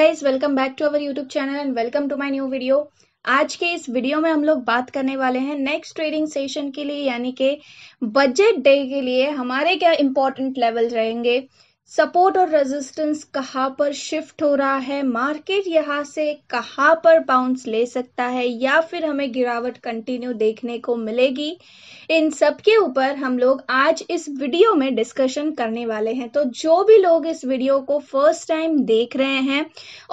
है welcome back to our YouTube channel and welcome to my new video आज के इस वीडियो में हम लोग बात करने वाले हैं नेक्स्ट ट्रेडिंग सेशन के लिए यानी कि बजट डे के लिए हमारे क्या इंपॉर्टेंट लेवल रहेंगे सपोर्ट और रेजिस्टेंस कहाँ पर शिफ्ट हो रहा है मार्केट यहाँ से कहाँ पर बाउंस ले सकता है या फिर हमें गिरावट कंटिन्यू देखने को मिलेगी इन सब के ऊपर हम लोग आज इस वीडियो में डिस्कशन करने वाले हैं तो जो भी लोग इस वीडियो को फर्स्ट टाइम देख रहे हैं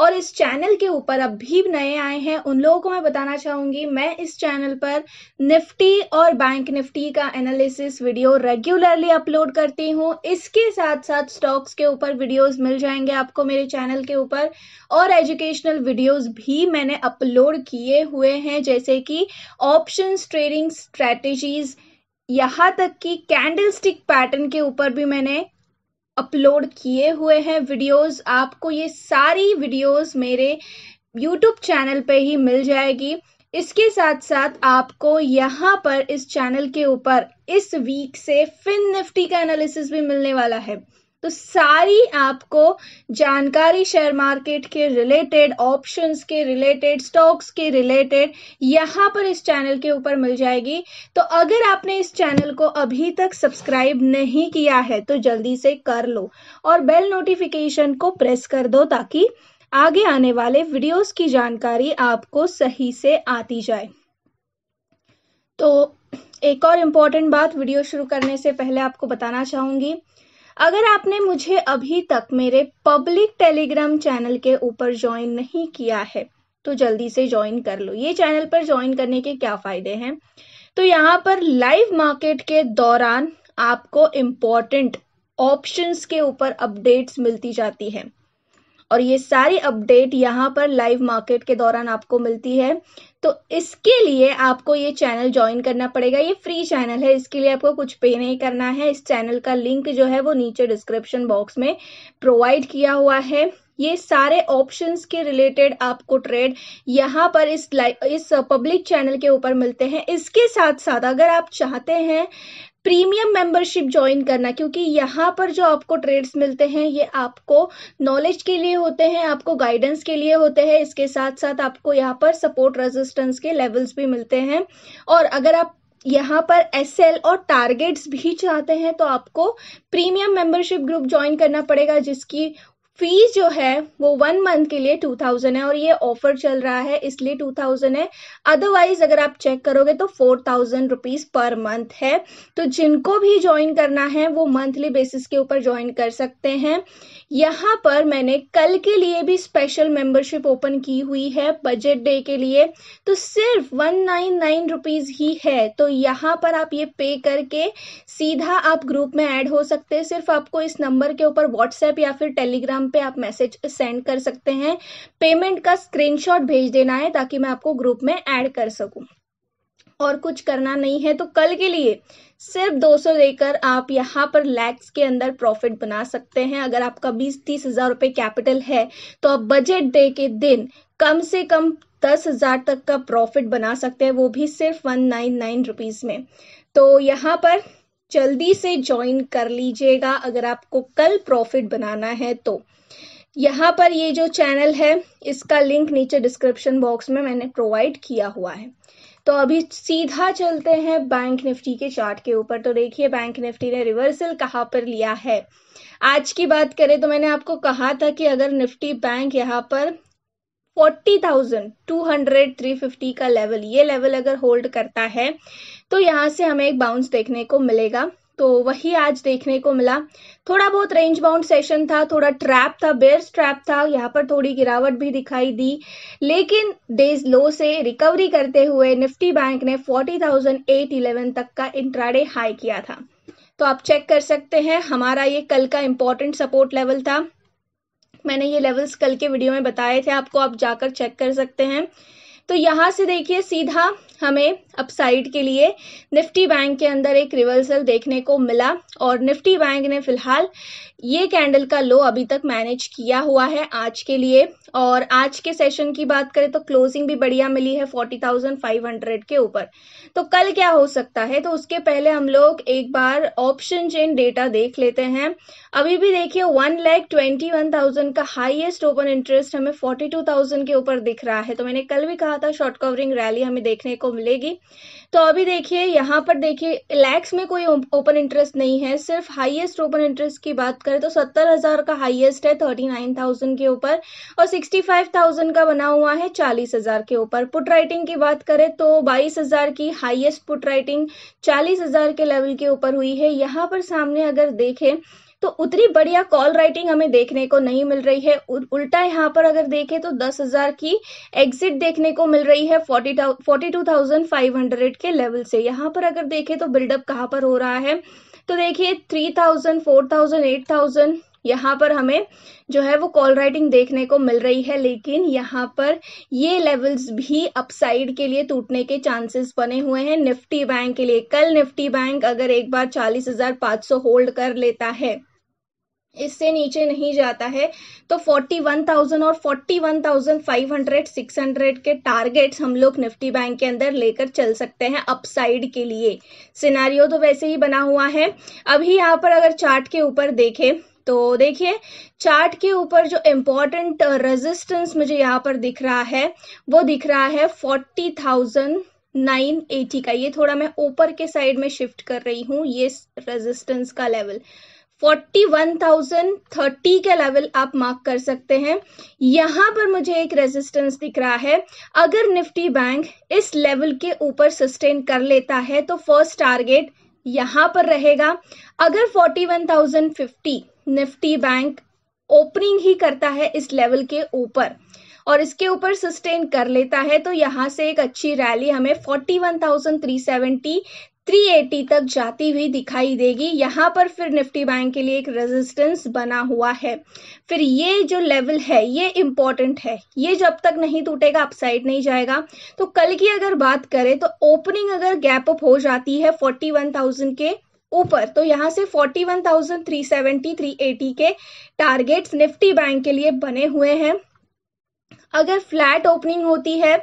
और इस चैनल के ऊपर अब भी नए आए हैं उन लोगों को मैं बताना चाहूँगी मैं इस चैनल पर निफ्टी और बैंक निफ्टी का एनालिसिस वीडियो रेगुलरली अपलोड करती हूँ इसके साथ साथ स्टॉक बॉक्स के ऊपर वीडियोस मिल जाएंगे आपको मेरे चैनल के ऊपर और एजुकेशनल वीडियोस भी मैंने अपलोड किए हुए हैं जैसे कि ऑप्शन ट्रेडिंग स्ट्रैटेजीज यहाँ तक कि कैंडलस्टिक पैटर्न के ऊपर भी मैंने अपलोड किए हुए हैं वीडियोस आपको ये सारी वीडियोस मेरे यूट्यूब चैनल पे ही मिल जाएगी इसके साथ साथ आपको यहाँ पर इस चैनल के ऊपर इस वीक से फिन निफ्टी का एनालिसिस भी मिलने वाला है तो सारी आपको जानकारी शेयर मार्केट के रिलेटेड ऑप्शंस के रिलेटेड स्टॉक्स के रिलेटेड यहां पर इस चैनल के ऊपर मिल जाएगी तो अगर आपने इस चैनल को अभी तक सब्सक्राइब नहीं किया है तो जल्दी से कर लो और बेल नोटिफिकेशन को प्रेस कर दो ताकि आगे आने वाले वीडियोस की जानकारी आपको सही से आती जाए तो एक और इम्पॉर्टेंट बात वीडियो शुरू करने से पहले आपको बताना चाहूंगी अगर आपने मुझे अभी तक मेरे पब्लिक टेलीग्राम चैनल के ऊपर ज्वाइन नहीं किया है तो जल्दी से ज्वाइन कर लो ये चैनल पर ज्वाइन करने के क्या फायदे हैं तो यहाँ पर लाइव मार्केट के दौरान आपको इम्पोर्टेंट ऑप्शंस के ऊपर अपडेट्स मिलती जाती है और ये सारी अपडेट यहाँ पर लाइव मार्केट के दौरान आपको मिलती है तो इसके लिए आपको ये चैनल ज्वाइन करना पड़ेगा ये फ्री चैनल है इसके लिए आपको कुछ पे नहीं करना है इस चैनल का लिंक जो है वो नीचे डिस्क्रिप्शन बॉक्स में प्रोवाइड किया हुआ है ये सारे ऑप्शंस के रिलेटेड आपको ट्रेड यहाँ पर इस लाइव इस पब्लिक चैनल के ऊपर मिलते हैं इसके साथ साथ अगर आप चाहते हैं प्रीमियम मेंबरशिप ज्वाइन करना क्योंकि यहाँ पर जो आपको ट्रेड्स मिलते हैं ये आपको नॉलेज के लिए होते हैं आपको गाइडेंस के लिए होते हैं इसके साथ साथ आपको यहाँ पर सपोर्ट रेजिस्टेंस के लेवल्स भी मिलते हैं और अगर आप यहाँ पर एस और टारगेट्स भी चाहते हैं तो आपको प्रीमियम मेंबरशिप ग्रुप ज्वाइन करना पड़ेगा जिसकी फीस जो है वो वन मंथ के लिए टू थाउजेंड है और ये ऑफर चल रहा है इसलिए टू थाउजेंड है अदरवाइज अगर आप चेक करोगे तो four thousand rupees per month है तो जिनको भी ज्वाइन करना है वो मंथली बेसिस के ऊपर ज्वाइन कर सकते हैं यहाँ पर मैंने कल के लिए भी स्पेशल मेंबरशिप ओपन की हुई है बजट डे के लिए तो सिर्फ वन नाइन नाइन रुपीज ही है तो यहाँ पर आप ये पे करके सीधा आप ग्रुप में ऐड हो सकते हैं सिर्फ आपको इस नंबर के ऊपर व्हाट्सएप या फिर टेलीग्राम पे आप मैसेज सेंड कर सकते हैं पेमेंट का स्क्रीनशॉट भेज देना है ताकि मैं आपको ग्रुप में ऐड कर सकूं और कुछ करना नहीं है तो कल के लिए सिर्फ 200 देकर आप यहाँ पर लैक्स के अंदर प्रॉफिट बना सकते हैं अगर आपका बीस तीस हजार रुपये कैपिटल है तो आप बजट डे के दिन कम से कम दस हजार तक का प्रॉफिट बना सकते हैं वो भी सिर्फ वन नाइन नाइन रुपीज में तो यहाँ पर जल्दी से ज्वाइन कर लीजिएगा अगर आपको कल प्रॉफिट बनाना है तो यहाँ पर ये जो चैनल है इसका लिंक नीचे डिस्क्रिप्शन बॉक्स में मैंने प्रोवाइड किया हुआ है तो अभी सीधा चलते हैं बैंक निफ्टी के चार्ट के ऊपर तो देखिए बैंक निफ्टी ने रिवर्सल कहाँ पर लिया है आज की बात करें तो मैंने आपको कहा था कि अगर निफ्टी बैंक यहाँ पर forty thousand two hundred three fifty का लेवल ये लेवल अगर होल्ड करता है तो यहाँ से हमें एक बाउंस देखने को मिलेगा तो वही आज देखने को मिला थोड़ा बहुत रेंज बाउंड सेशन था थोड़ा ट्रैप था बेयर्स ट्रैप था यहाँ पर थोड़ी गिरावट भी दिखाई दी लेकिन डेज लो से रिकवरी करते हुए निफ्टी बैंक ने इलेवन तक का इंट्राडे हाई किया था तो आप चेक कर सकते हैं हमारा ये कल का इंपॉर्टेंट सपोर्ट लेवल था मैंने ये लेवल्स कल के वीडियो में बताए थे आपको आप जाकर चेक कर सकते हैं तो यहाँ से देखिए सीधा हमें अपसाइड के लिए निफ्टी बैंक के अंदर एक रिवर्सल देखने को मिला और निफ्टी बैंक ने फिलहाल ये कैंडल का लो अभी तक मैनेज किया हुआ है आज के लिए और आज के सेशन की बात करें तो क्लोजिंग भी बढ़िया मिली है 40,500 के ऊपर तो कल क्या हो सकता है तो उसके पहले हम लोग एक बार ऑप्शन चेन डेटा देख लेते हैं अभी भी देखिए one lakh twenty one thousand का हाईएस्ट ओपन इंटरेस्ट हमें फोर्टी टू थाउजेंड के ऊपर दिख रहा है तो मैंने कल भी कहा था शॉर्ट कवरिंग रैली हमें देखने को मिलेगी तो अभी देखिए यहाँ पर देखिए लैक्स में कोई ओपन इंटरेस्ट नहीं है सिर्फ हाईएस्ट ओपन इंटरेस्ट की बात करें तो सत्तर हजार का हाईएस्ट है थर्टी नाइन थाउजेंड के ऊपर और सिक्सटी फाइव थाउजेंड का बना हुआ है चालीस हजार के ऊपर पुट राइटिंग की बात करें तो बाईस हजार की हाईएस्ट पुट राइटिंग चालीस हजार के लेवल के ऊपर हुई है यहाँ पर सामने अगर देखें तो उतनी बढ़िया कॉल राइटिंग हमें देखने को नहीं मिल रही है उल्टा यहाँ पर अगर देखें तो दस हजार की एग्जिट देखने को मिल रही है forty forty two thousand five hundred के लेवल से यहाँ पर अगर देखें तो बिल्डअप कहाँ पर हो रहा है तो देखिए three thousand four thousand eight thousand यहाँ पर हमें जो है वो कॉल राइटिंग देखने को मिल रही है लेकिन यहाँ पर ये लेवल्स भी अपसाइड के लिए टूटने के चांसेस बने हुए हैं निफ्टी बैंक के लिए कल निफ्टी बैंक अगर एक बार चालीस हजार पांच सौ होल्ड कर लेता है इससे नीचे नहीं जाता है तो 41,000 और 41,500 600 के टारगेट्स हम लोग निफ्टी बैंक के अंदर लेकर चल सकते हैं अपसाइड के लिए सिनारियो तो वैसे ही बना हुआ है अभी यहाँ पर अगर चार्ट के ऊपर देखें तो देखिए चार्ट के ऊपर जो इम्पोर्टेंट रेजिस्टेंस मुझे यहाँ पर दिख रहा है वो दिख रहा है फोर्टी थाउजेंड नाइन एटी का ये थोड़ा मैं ऊपर के साइड में शिफ्ट कर रही हूँ ये रेजिस्टेंस का लेवल 41,030 के लेवल आप मार्क कर सकते हैं यहां पर मुझे एक रेजिस्टेंस दिख रहा है अगर निफ्टी बैंक इस लेवल के ऊपर सस्टेन कर लेता है तो फर्स्ट टारगेट यहां पर रहेगा अगर 41,050 निफ्टी बैंक ओपनिंग ही करता है इस लेवल के ऊपर और इसके ऊपर सस्टेन कर लेता है तो यहां से एक अच्छी रैली हमें 41,370 380 तक जाती हुई दिखाई देगी यहाँ पर फिर निफ्टी बैंक के लिए एक रेजिस्टेंस बना हुआ है फिर ये जो लेवल है ये इंपॉर्टेंट है ये जब तक नहीं टूटेगा अपसाइड नहीं जाएगा तो कल की अगर बात करें तो ओपनिंग अगर गैप अप हो जाती है 41,000 के ऊपर तो यहाँ से 41,370 380 के टारगेट्स निफ्टी बैंक के लिए बने हुए हैं अगर फ्लैट ओपनिंग होती है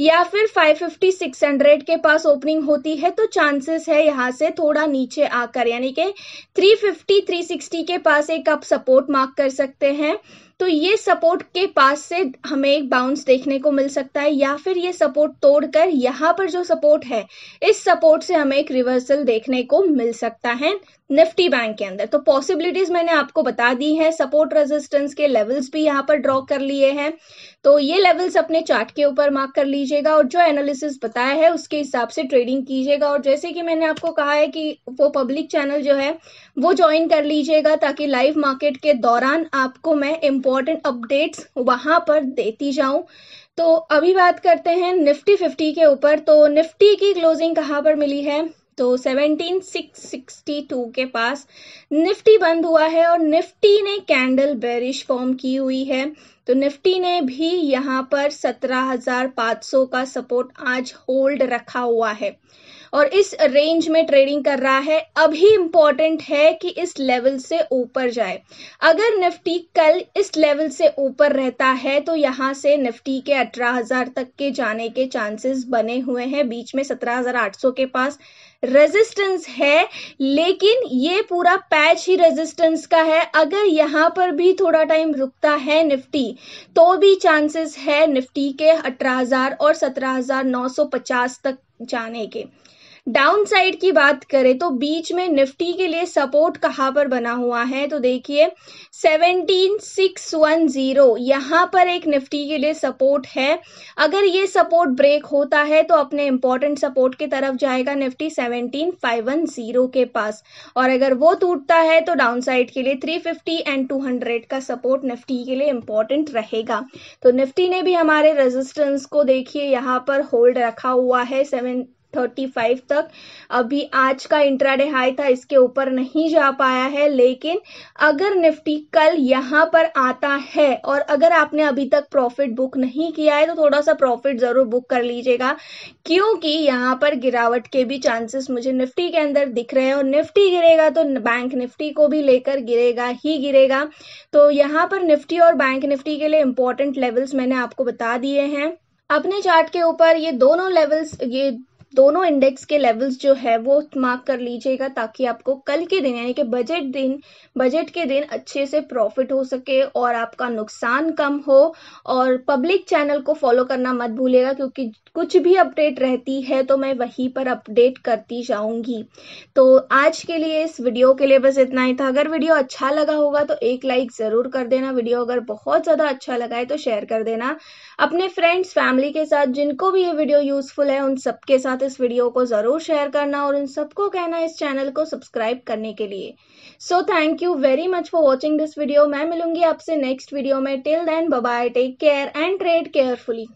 या फिर 550 600 के पास ओपनिंग होती है तो चांसेस है यहाँ से थोड़ा नीचे आकर यानी कि 350 360 के पास एक आप सपोर्ट मार्क कर सकते हैं तो ये सपोर्ट के पास से हमें एक बाउंस देखने को मिल सकता है या फिर ये सपोर्ट तोड़कर यहाँ पर जो सपोर्ट है इस सपोर्ट से हमें एक रिवर्सल देखने को मिल सकता है निफ्टी बैंक के अंदर तो पॉसिबिलिटीज मैंने आपको बता दी है सपोर्ट रेजिस्टेंस के लेवल्स भी यहाँ पर ड्रॉ कर लिए हैं तो ये लेवल्स अपने चार्ट के ऊपर मार्क कर लीजिएगा और जो एनालिसिस बताया है उसके हिसाब से ट्रेडिंग कीजिएगा और जैसे कि मैंने आपको कहा है कि वो पब्लिक चैनल जो है वो ज्वाइन कर लीजिएगा ताकि लाइव मार्केट के दौरान आपको मैं इम्पोर्ट इम्पोर्टेंट अपडेट्स वहां पर देती जाऊं तो अभी बात करते हैं निफ्टी फिफ्टी के ऊपर तो निफ्टी की क्लोजिंग कहाँ पर मिली है तो 17662 के पास निफ्टी बंद हुआ है और निफ्टी ने कैंडल बेरिश फॉर्म की हुई है तो निफ्टी ने भी यहाँ पर 17500 का सपोर्ट आज होल्ड रखा हुआ है और इस रेंज में ट्रेडिंग कर रहा है अभी इंपॉर्टेंट है कि इस लेवल से ऊपर जाए अगर निफ्टी कल इस लेवल से ऊपर रहता है तो यहाँ से निफ्टी के अठारह हजार तक के जाने के चांसेस बने हुए हैं बीच में सत्रह हजार आठ सौ के पास रेजिस्टेंस है लेकिन ये पूरा पैच ही रेजिस्टेंस का है अगर यहाँ पर भी थोड़ा टाइम रुकता है निफ्टी तो भी चांसेस है निफ्टी के अठारह हजार और सत्रह हजार नौ सौ पचास तक जाने के डाउन साइड की बात करें तो बीच में निफ्टी के लिए सपोर्ट कहाँ पर बना हुआ है तो देखिए 17610 यहाँ पर एक निफ्टी के लिए सपोर्ट है अगर ये सपोर्ट ब्रेक होता है तो अपने इंपॉर्टेंट सपोर्ट की तरफ जाएगा निफ्टी 17510 के पास और अगर वो टूटता है तो डाउन साइड के लिए 350 एंड 200 का सपोर्ट निफ्टी के लिए इंपॉर्टेंट रहेगा तो निफ्टी ने भी हमारे रेजिस्टेंस को देखिए यहाँ पर होल्ड रखा हुआ है सेवन 35 तक अभी आज का इंट्राडे हाई था इसके ऊपर नहीं जा पाया है लेकिन अगर निफ्टी कल यहाँ पर आता है और अगर आपने अभी तक प्रॉफिट बुक नहीं किया है तो थोड़ा सा प्रॉफिट जरूर बुक कर लीजिएगा क्योंकि यहां पर गिरावट के भी चांसेस मुझे निफ्टी के अंदर दिख रहे हैं और निफ्टी गिरेगा तो बैंक निफ्टी को भी लेकर गिरेगा ही गिरेगा तो यहां पर निफ्टी और बैंक निफ्टी के लिए इंपॉर्टेंट लेवल्स मैंने आपको बता दिए हैं अपने चार्ट के ऊपर ये दोनों लेवल्स ये दोनों इंडेक्स के लेवल्स जो है वो मार्क कर लीजिएगा ताकि आपको कल के दिन यानी कि बजट दिन बजट के दिन अच्छे से प्रॉफिट हो सके और आपका नुकसान कम हो और पब्लिक चैनल को फॉलो करना मत भूलेगा क्योंकि कुछ भी अपडेट रहती है तो मैं वहीं पर अपडेट करती जाऊंगी तो आज के लिए इस वीडियो के लिए बस इतना ही था अगर वीडियो अच्छा लगा होगा तो एक लाइक ज़रूर कर देना वीडियो अगर बहुत ज़्यादा अच्छा लगा है तो शेयर कर देना अपने फ्रेंड्स फैमिली के साथ जिनको भी ये वीडियो यूज़फुल है उन सबके साथ साथ इस वीडियो को जरूर शेयर करना और उन सबको कहना इस चैनल को सब्सक्राइब करने के लिए so thank you very much for watching this video मैं मिलूंगी आपसे नेक्स्ट वीडियो में till then bye take care and trade carefully